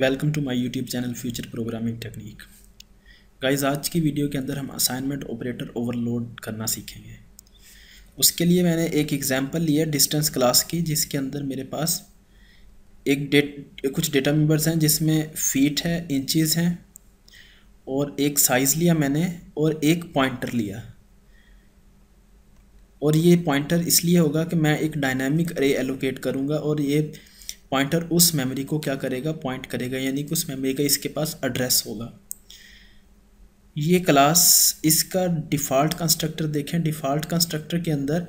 welcome to my YouTube channel future programming technique guys आज की video के अंदर हम असाइनमेंट ऑपरेटर ओवरलोड करना सीखेंगे उसके लिए मैंने एक एग्जांपल लिया डिस्टेंस क्लास की जिसके अंदर मेरे पास एक डेट कुछ डेटा मेंबर्स हैं जिसमें फीट है इंचज़ हैं और एक साइज़ लिया मैंने और एक पॉइंटर लिया और ये पॉइंटर इसलिए होगा कि मैं एक डायनामिक रे एलोकेट करूँगा और ये पॉइंटर उस मेमोरी को क्या करेगा पॉइंट करेगा यानी कि उस मेमोरी का इसके पास एड्रेस होगा ये क्लास इसका डिफ़ॉल्ट कंस्ट्रक्टर देखें डिफ़ॉल्ट कंस्ट्रक्टर के अंदर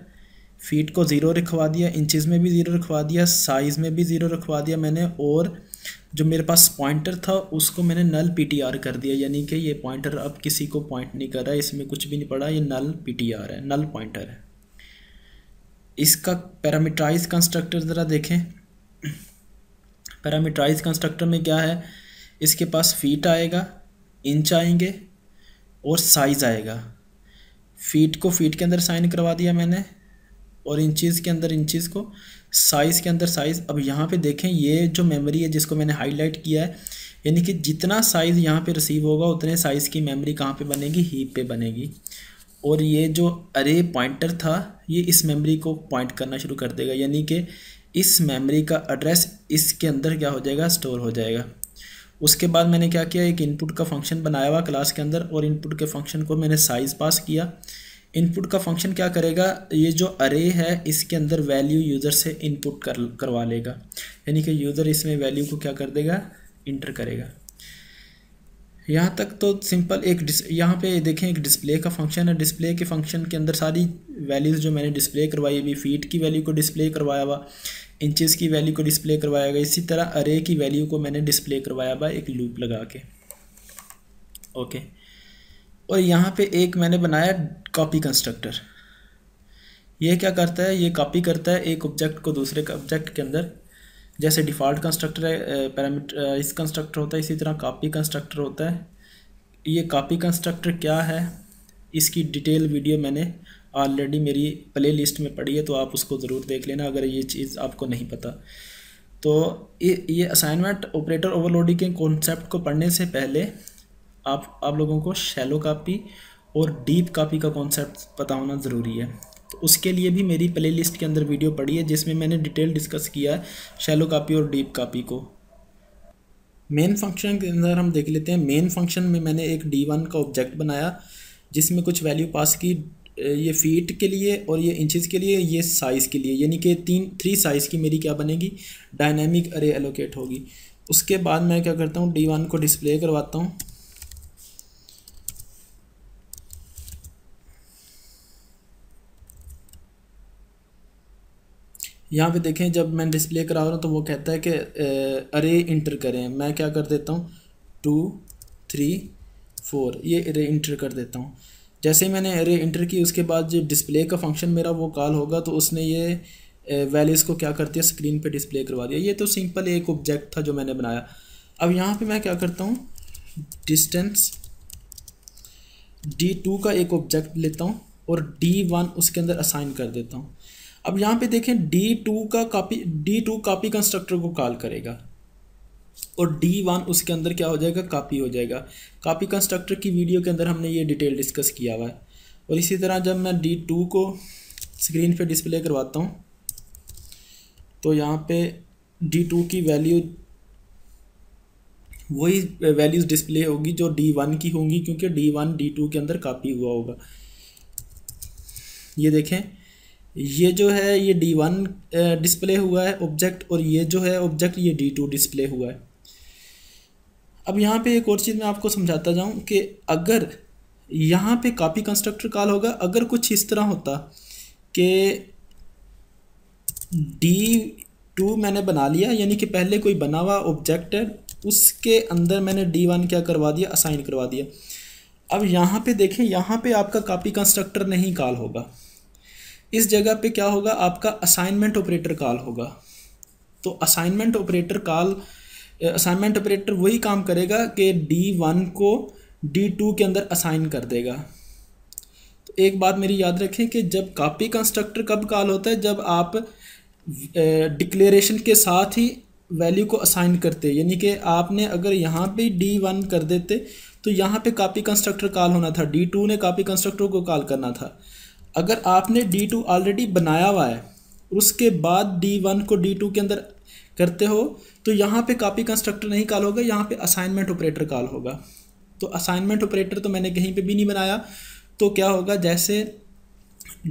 फीट को ज़ीरो रखवा दिया इंचज़ में भी ज़ीरो रखवा दिया साइज़ में भी ज़ीरो रखवा दिया मैंने और जो मेरे पास पॉइंटर था उसको मैंने नल पीटीआर कर दिया यानी कि ये पॉइंटर अब किसी को पॉइंट नहीं कर रहा इसमें कुछ भी नहीं पड़ा ये नल पीटीआर है नल पॉइंटर है इसका पैरामीटराइज कंस्ट्रक्टर ज़रा देखें पैरामीटराइज कंस्ट्रक्टर में क्या है इसके पास फीट आएगा इंच आएंगे और साइज़ आएगा फीट को फीट के अंदर साइन करवा दिया मैंने और इंचज़ के अंदर इंचज़ को साइज़ के अंदर साइज़ अब यहाँ पे देखें ये जो मेमोरी है जिसको मैंने हाईलाइट किया है यानी कि जितना साइज़ यहाँ पे रिसीव होगा उतने साइज़ की मेमोरी कहाँ पे बनेगी हीप पे बनेगी और ये जो अरे पॉइंटर था ये इस मेमोरी को पॉइंट करना शुरू कर देगा यानी कि इस मेमोरी का एड्रेस इसके अंदर क्या हो जाएगा स्टोर हो जाएगा उसके बाद मैंने क्या किया एक इनपुट का फंक्शन बनाया हुआ क्लास के अंदर और इनपुट के फंक्शन को मैंने साइज़ पास किया इनपुट का फंक्शन क्या करेगा ये जो अरे है इसके अंदर वैल्यू यूज़र से इनपुट कर करवा लेगा यानी कि यूज़र इसमें वैल्यू को क्या कर देगा इंटर करेगा यहाँ तक तो सिंपल एक डिस यहाँ पे देखें एक डिस्प्ले का फंक्शन है डिस्प्ले के फंक्शन के अंदर सारी वैल्यूज़ जो मैंने डिस्प्ले करवाई अभी फीट की वैल्यू को डिस्प्ले करवाया हुआ इंचेस की वैल्यू को डिस्प्ले करवाया गया इसी तरह अरे की वैल्यू को मैंने डिस्प्ले करवाया बा एक लूप लगा के ओके और यहाँ पे एक मैंने बनाया कॉपी कंस्ट्रक्टर ये क्या करता है ये कॉपी करता है एक ऑब्जेक्ट को दूसरे ऑब्जेक्ट के अंदर जैसे डिफ़ॉल्ट कंस्ट्रक्टर है पैरामीटर इस कंस्ट्रक्टर होता है इसी तरह कॉपी कंस्ट्रक्टर होता है ये कॉपी कंस्ट्रक्टर क्या है इसकी डिटेल वीडियो मैंने ऑलरेडी मेरी प्ले लिस्ट में पड़ी है तो आप उसको ज़रूर देख लेना अगर ये चीज़ आपको नहीं पता तो ये असाइनमेंट ऑपरेटर ओवरलोडिंग के कॉन्सेप्ट को पढ़ने से पहले आप आप लोगों को शैलो कापी और डीप कापी का कॉन्सेप्ट पता होना ज़रूरी है तो उसके लिए भी मेरी प्ले लिस्ट के अंदर वीडियो पड़ी है जिसमें मैंने डिटेल डिस्कस किया है शैलो कापी और डीप कापी को मेन फंक्शन के अंदर हम देख लेते हैं मेन फंक्शन में मैंने एक डी वन का ऑब्जेक्ट बनाया जिसमें कुछ वैल्यू पास की ये फीट के लिए और ये इंचज़ के लिए ये साइज़ के लिए यानी कि तीन थ्री साइज़ की मेरी क्या बनेगी डायनेमिक अरे एलोकेट होगी उसके बाद मैं क्या करता हूँ डी वन को डिस्प्ले करवाता हूँ यहाँ पे देखें जब मैं डिस्प्ले करा रहा हूँ तो वो कहता है कि अरे इंटर करें मैं क्या कर देता हूँ टू थ्री फोर ये अरे इंटर कर देता हूँ जैसे ही मैंने एरे इंटर की उसके बाद जो डिस्प्ले का फंक्शन मेरा वो कॉल होगा तो उसने ये वैल्यूज़ को क्या करती है स्क्रीन पे डिस्प्ले करवा दिया ये तो सिंपल एक ऑब्जेक्ट था जो मैंने बनाया अब यहाँ पे मैं क्या करता हूँ डिस्टेंस डी टू का एक ऑब्जेक्ट लेता हूँ और डी वन उसके अंदर असाइन कर देता हूँ अब यहाँ पे देखें डी टू का copy D two copy constructor को कॉल करेगा और डी वन उसके अंदर क्या हो जाएगा कापी हो जाएगा कापी कंस्ट्रक्टर की वीडियो के अंदर हमने ये डिटेल डिस्कस किया हुआ है और इसी तरह जब मैं डी टू को स्क्रीन पे डिस्प्ले करवाता हूँ तो यहाँ पे डी टू की वैल्यू वही वैल्यूज़ डिस्प्ले होगी जो डी वन की होंगी क्योंकि डी वन डी टू के अंदर कापी हुआ होगा ये देखें ये जो है ये डी वन डिस्प्ले हुआ है ऑब्जेक्ट और ये जो है ऑब्जेक्ट ये डी टू डिस्प्ले हुआ है अब यहाँ पे एक और चीज़ मैं आपको समझाता जाऊँ कि अगर यहाँ पे कापी कंस्ट्रक्टर कॉल होगा अगर कुछ इस तरह होता कि डी टू मैंने बना लिया यानी कि पहले कोई बना हुआ ऑब्जेक्ट है उसके अंदर मैंने डी वन क्या करवा दिया असाइन करवा दिया अब यहाँ पे देखें यहाँ पे आपका कापी कंस्ट्रक्टर नहीं कॉल होगा इस जगह पे क्या होगा आपका असाइनमेंट ऑपरेटर कॉल होगा तो assignment operator call assignment operator वही काम करेगा कि डी वन को डी टू के अंदर असाइन कर देगा तो एक बात मेरी याद रखें कि जब कापी कंस्ट्रक्टर कब कॉल होता है जब आप डिक्लेरेशन के साथ ही वैल्यू को असाइन करते यानी कि आपने अगर यहाँ पे डी वन कर देते तो यहाँ पे कापी कंस्ट्रक्टर कॉल होना था डी टू ने कापी कंस्ट्रक्टर को कॉल करना था अगर आपने डी टू ऑलरेडी बनाया हुआ है उसके बाद डी वन को डी टू के अंदर करते हो तो यहाँ पे कापी कंस्ट्रक्टर नहीं कॉल होगा यहाँ पे असाइनमेंट ऑपरेटर कॉल होगा तो असाइनमेंट ऑपरेटर तो मैंने कहीं पे भी नहीं बनाया तो क्या होगा जैसे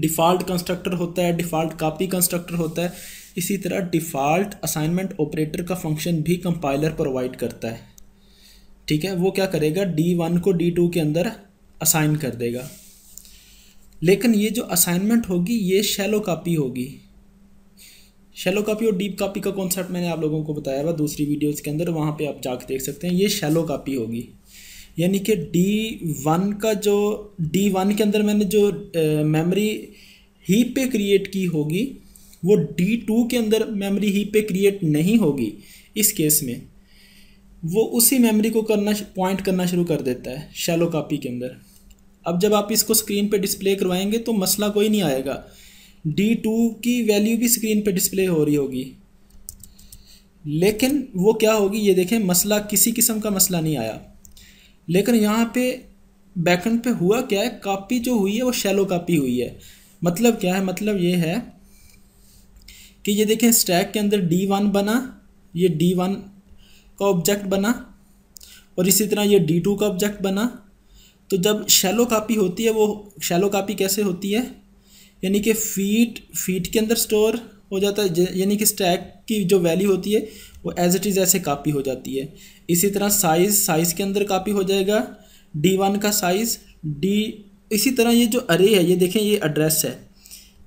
डिफ़ॉल्ट कंस्ट्रक्टर होता है डिफ़ॉल्ट कापी कंस्ट्रक्टर होता है इसी तरह डिफ़ॉल्ट असाइनमेंट ऑपरेटर का फंक्शन भी कंपाइलर प्रोवाइड करता है ठीक है वो क्या करेगा डी वन को डी टू के अंदर असाइन कर देगा लेकिन ये जो असाइनमेंट होगी ये शैलो कापी होगी शेलो कापी और डीप कापी का कॉन्सेप्ट मैंने आप लोगों को बताया हुआ दूसरी वीडियोस के अंदर वहाँ पे आप जाके देख सकते हैं ये शेलो कापी होगी यानी कि डी वन का जो डी वन के अंदर मैंने जो मेमोरी हीप पे क्रिएट की होगी वो डी टू के अंदर मेमोरी हीप पे क्रिएट नहीं होगी इस केस में वो उसी मेमोरी को करना पॉइंट करना शुरू कर देता है शैलो कापी के अंदर अब जब आप इसको स्क्रीन पे डिस्प्ले करवाएंगे तो मसला कोई नहीं आएगा डी टू की वैल्यू भी स्क्रीन पे डिस्प्ले हो रही होगी लेकिन वो क्या होगी ये देखें मसला किसी किस्म का मसला नहीं आया लेकिन यहाँ पे बैकेंड पे हुआ क्या है कापी जो हुई है वो शैलो कापी हुई है मतलब क्या है मतलब ये है कि ये देखें स्टैक के अंदर डी वन बना ये डी वन का ऑब्जेक्ट बना और इसी तरह ये डी टू का ऑब्जेक्ट बना तो जब शैलो कापी होती है वो शैलो कापी कैसे होती है यानी कि फीट फीट के अंदर स्टोर हो जाता है यानी कि स्टैक की जो वैल्यू होती है वो एज इट इज़ ऐसे कापी हो जाती है इसी तरह साइज़ साइज़ के अंदर कापी हो जाएगा डी वन का साइज़ डी इसी तरह ये जो अरे है ये देखें ये एड्रेस है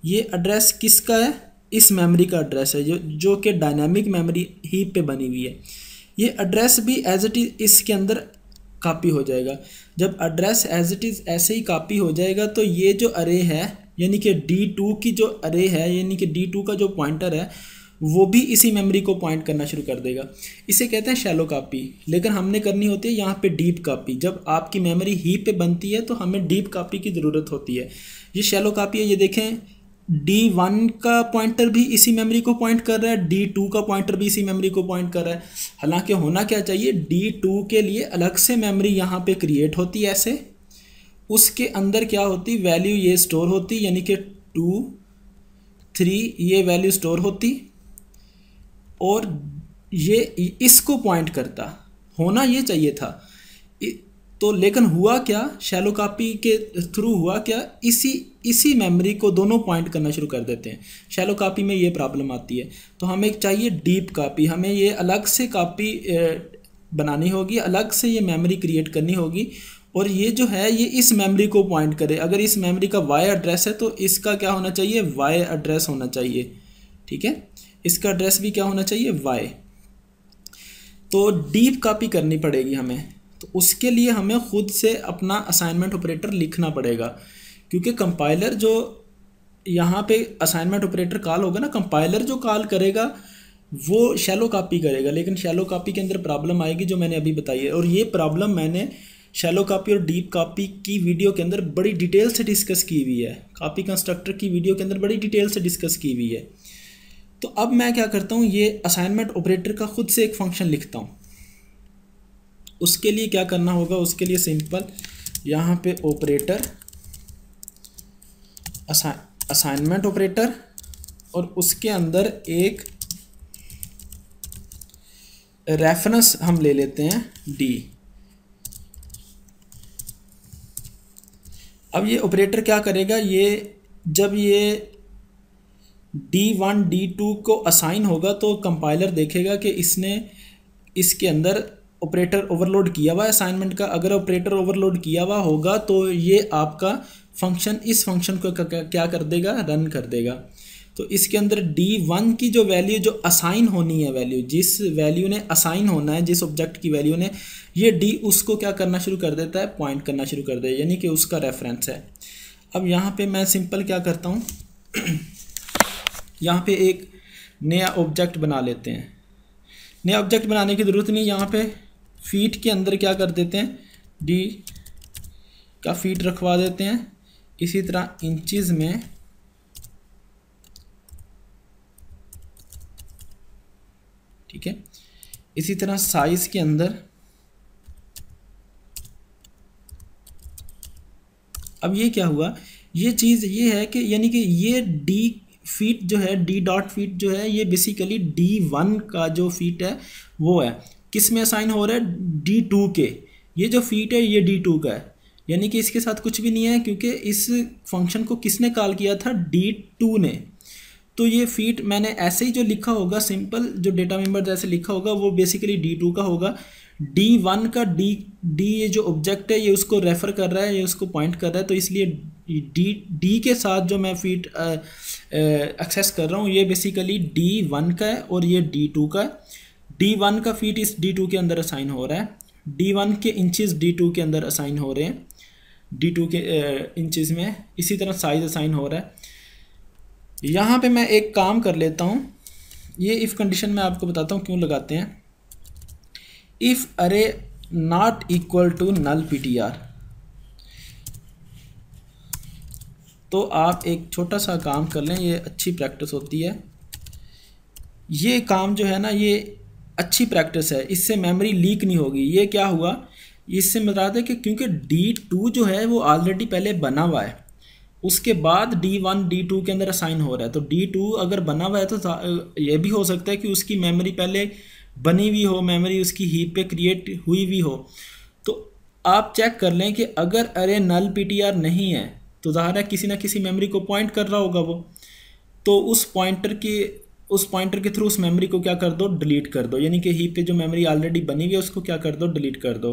ये एड्रेस किसका है इस मेमोरी का एड्रेस है जो जो कि डायनामिक मेमोरी ही पे बनी हुई है ये एड्रेस भी एज इट इज़ इसके अंदर कापी हो जाएगा जब एड्रेस एज इट इज़ ऐसे ही कापी हो जाएगा तो ये जो अरे है यानी कि डी टू की जो अरे है यानी कि डी टू का जो पॉइंटर है वो भी इसी मेमोरी को पॉइंट करना शुरू कर देगा इसे कहते हैं शैलो कापी लेकिन हमने करनी होती है यहाँ पे डीप कापी जब आपकी मेमोरी ही पे बनती है तो हमें डीप कापी की ज़रूरत होती है ये शैलो कापी है ये देखें डी वन का पॉइंटर भी इसी मेमोरी को पॉइंट कर रहा है डी टू का पॉइंटर भी इसी मेमोरी को पॉइंट कर रहा है हालांकि होना क्या चाहिए डी टू के लिए अलग से मेमोरी यहाँ पे क्रिएट होती है ऐसे उसके अंदर क्या होती वैल्यू ये स्टोर होती यानी कि टू थ्री ये वैल्यू स्टोर होती और ये इसको पॉइंट करता होना ये चाहिए था तो लेकिन हुआ क्या शैलो कापी के थ्रू हुआ क्या इसी इसी मेमोरी को दोनों पॉइंट करना शुरू कर देते हैं शैलो कापी में ये प्रॉब्लम आती है तो हमें चाहिए डीप कापी हमें ये अलग से कापी बनानी होगी अलग से ये मेमोरी क्रिएट करनी होगी और ये जो है ये इस मेमोरी को पॉइंट करे अगर इस मेमोरी का वाई एड्रेस है तो इसका क्या होना चाहिए वाई एड्रेस होना चाहिए ठीक है इसका एड्रेस भी क्या होना चाहिए वाई तो डीप कॉपी करनी पड़ेगी हमें तो उसके लिए हमें खुद से अपना असाइनमेंट ऑपरेटर लिखना पड़ेगा क्योंकि कंपाइलर जो यहाँ पे असाइनमेंट ऑपरेटर कॉल होगा ना कंपाइलर जो कॉल करेगा वो शैलो कॉपी करेगा लेकिन शैलो कॉपी के अंदर प्रॉब्लम आएगी जो मैंने अभी बताई है और ये प्रॉब्लम मैंने शैलो कापी और डीप कापी की वीडियो के अंदर बड़ी डिटेल से डिस्कस की हुई है कापी कंस्ट्रक्टर की वीडियो के अंदर बड़ी डिटेल से डिस्कस की हुई है तो अब मैं क्या करता हूँ ये असाइनमेंट ऑपरेटर का खुद से एक फंक्शन लिखता हूँ उसके लिए क्या करना होगा उसके लिए सिंपल यहाँ पे ऑपरेटर असाइनमेंट ऑपरेटर और उसके अंदर एक रेफरेंस हम ले लेते हैं डी अब ये ऑपरेटर क्या करेगा ये जब ये डी वन डी टू को असाइन होगा तो कंपाइलर देखेगा कि इसने इसके अंदर ऑपरेटर ओवरलोड किया हुआ है असाइनमेंट का अगर ऑपरेटर ओवरलोड किया हुआ होगा तो ये आपका फंक्शन इस फंक्शन को क्या कर देगा रन कर देगा तो इसके अंदर डी वन की जो वैल्यू जो असाइन होनी है वैल्यू जिस वैल्यू ने असाइन होना है जिस ऑब्जेक्ट की वैल्यू ने ये डी उसको क्या करना शुरू कर देता है पॉइंट करना शुरू कर देता है यानी कि उसका रेफरेंस है अब यहाँ पे मैं सिंपल क्या करता हूँ यहाँ पे एक नया ऑब्जेक्ट बना लेते हैं नया ऑब्जेक्ट बनाने की ज़रूरत नहीं यहाँ पर फीट के अंदर क्या कर देते हैं डी का फीट रखवा देते हैं इसी तरह इंचज़ में ठीक है इसी तरह साइज के अंदर अब ये क्या हुआ ये चीज़ ये है कि यानी कि ये डी फीट जो है डी डॉट फीट जो है ये बेसिकली डी वन का जो फीट है वो है किस में असाइन हो रहा है डी टू के ये जो फीट है ये डी टू का है यानी कि इसके साथ कुछ भी नहीं है क्योंकि इस फंक्शन को किसने कॉल किया था डी टू ने तो ये फीट मैंने ऐसे ही जो लिखा होगा सिंपल जो डेटा मेम्बर जैसे लिखा होगा वो बेसिकली डी टू का होगा डी वन का डी डी ये जो ऑब्जेक्ट है ये उसको रेफर कर रहा है ये उसको पॉइंट कर रहा है तो इसलिए डी डी के साथ जो मैं फीट एक्सेस कर रहा हूँ ये बेसिकली डी वन का है और ये डी टू का है डी वन का फीट इस डी टू के अंदर असाइन हो रहा है डी वन के इंचज़ डी टू के अंदर असाइन हो रहे हैं डी टू के इंचज़ में इसी तरह साइज़ असाइन हो रहा है यहाँ पे मैं एक काम कर लेता हूँ ये इफ़ कंडीशन मैं आपको बताता हूँ क्यों लगाते हैं if array not equal to null P तो आप एक छोटा सा काम कर लें ये अच्छी प्रैक्टिस होती है ये काम जो है ना ये अच्छी प्रैक्टिस है इससे मेमोरी लीक नहीं होगी ये क्या हुआ इससे बता दें कि क्योंकि डी टू जो है वो ऑलरेडी पहले बना हुआ है उसके बाद डी वन डी टू के अंदर असाइन हो रहा है तो डी टू अगर बना हुआ है तो ये भी हो सकता है कि उसकी मेमोरी पहले बनी हुई हो मेमोरी उसकी हीप पे क्रिएट हुई हुई हो तो आप चेक कर लें कि अगर अरे नल पी नहीं है तो ज़ाहिर है किसी ना किसी मेमोरी को पॉइंट कर रहा होगा वो तो उस पॉइंटर के उस पॉइंटर के थ्रू उस मेमोरी को क्या कर दो डिलीट कर दो यानी कि हीप पे जो मेमोरी ऑलरेडी बनी हुई है उसको क्या कर दो डिलीट कर दो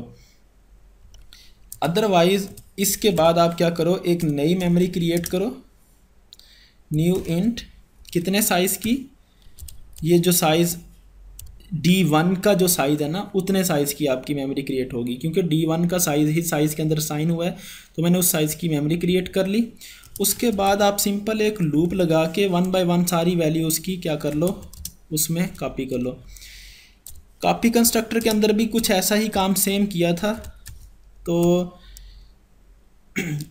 अदरवाइज इसके बाद आप क्या करो एक नई मेमोरी क्रिएट करो न्यू इंट कितने साइज़ की ये जो साइज़ डी वन का जो साइज़ है ना उतने साइज़ की आपकी मेमोरी क्रिएट होगी क्योंकि डी वन का साइज़ ही साइज़ के अंदर साइन हुआ है तो मैंने उस साइज़ की मेमोरी क्रिएट कर ली उसके बाद आप सिंपल एक लूप लगा के वन बाय वन सारी वैल्यूज़ की क्या कर लो उसमें कापी कर लो कापी कंस्ट्रक्टर के अंदर भी कुछ ऐसा ही काम सेम किया था तो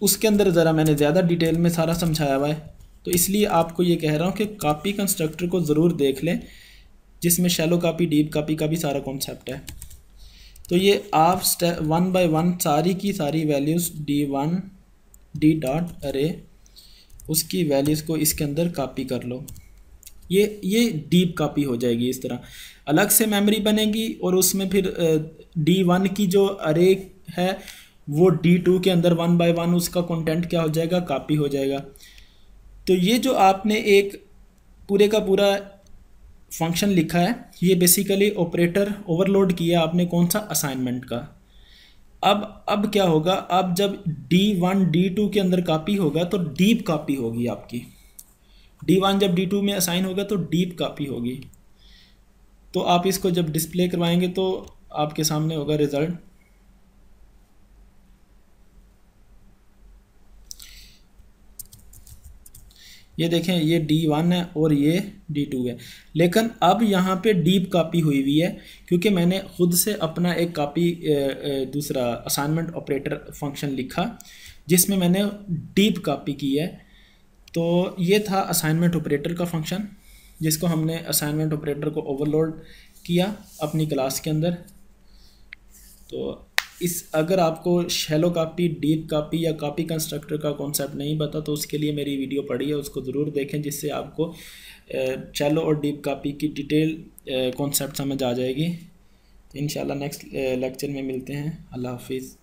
उसके अंदर ज़रा मैंने ज़्यादा डिटेल में सारा समझाया हुआ है तो इसलिए आपको ये कह रहा हूँ कि कापी कंस्ट्रक्टर को ज़रूर देख लें जिसमें शैलो कापी डीप कापी का भी सारा कॉन्सेप्ट है तो ये आप वन बाय वन सारी की सारी values D one D dot array उसकी वैल्यूज़ को इसके अंदर कापी कर लो ये ये डीप कापी हो जाएगी इस तरह अलग से मेमोरी बनेगी और उसमें फिर डी वन की जो अरे है वो डी टू के अंदर वन बाय वन उसका कंटेंट क्या हो जाएगा कापी हो जाएगा तो ये जो आपने एक पूरे का पूरा फंक्शन लिखा है ये बेसिकली ऑपरेटर ओवरलोड किया आपने कौन सा असाइनमेंट का अब अब क्या होगा अब जब डी वन डी टू के अंदर कापी होगा तो डीप कापी होगी आपकी डी वन जब डी टू में असाइन होगा तो डीप कापी होगी तो आप इसको जब डिस्प्ले करवाएंगे तो आपके सामने होगा रिज़ल्ट ये देखें ये डी वन है और ये डी टू है लेकिन अब यहाँ पे डीप कापी हुई हुई है क्योंकि मैंने ख़ुद से अपना एक कापी दूसरा असाइनमेंट ऑपरेटर फंक्शन लिखा जिसमें मैंने डीप कापी की है तो ये था असाइनमेंट ऑपरेटर का फंक्शन जिसको हमने असाइनमेंट ऑपरेटर को ओवरलोड किया अपनी क्लास के अंदर तो इस अगर आपको शेलो कापी डीप कापी या कापी कंस्ट्रक्टर का कॉन्सेप्ट नहीं पता तो उसके लिए मेरी वीडियो पड़ी है उसको ज़रूर देखें जिससे आपको शेलो और डीप कापी की डिटेल कॉन्सेप्ट समझ आ जाएगी तो इन नेक्स्ट लेक्चर में मिलते हैं अल्लाह हाफिज़